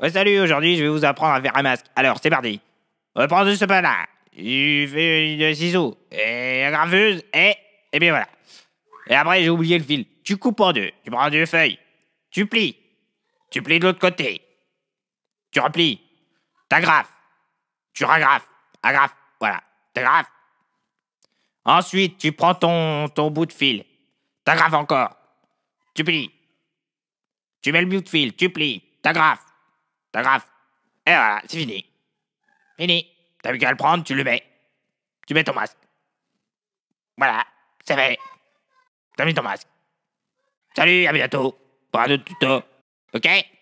Ouais, salut, aujourd'hui je vais vous apprendre à faire un masque. Alors, c'est parti. On prend ce pain-là. il fais une ciseaux, Et la graffeuse. Et. Et bien voilà. Et après, j'ai oublié le fil. Tu coupes en deux. Tu prends deux feuilles. Tu plies. Tu plies de l'autre côté. Tu replies. T'agrafes. Tu ragrafes. agrafes, Voilà. T'agrafes. Ensuite, tu prends ton, ton bout de fil. T'agrafes encore. Tu plies. Tu mets le bout de fil. Tu plies. T'agrafes. T'as grave. Et voilà, c'est fini. Fini. T'as vu qu'à le prendre, tu le mets. Tu mets ton masque. Voilà, c'est fait. T'as mis ton masque. Salut, à bientôt pour un autre tuto. Ok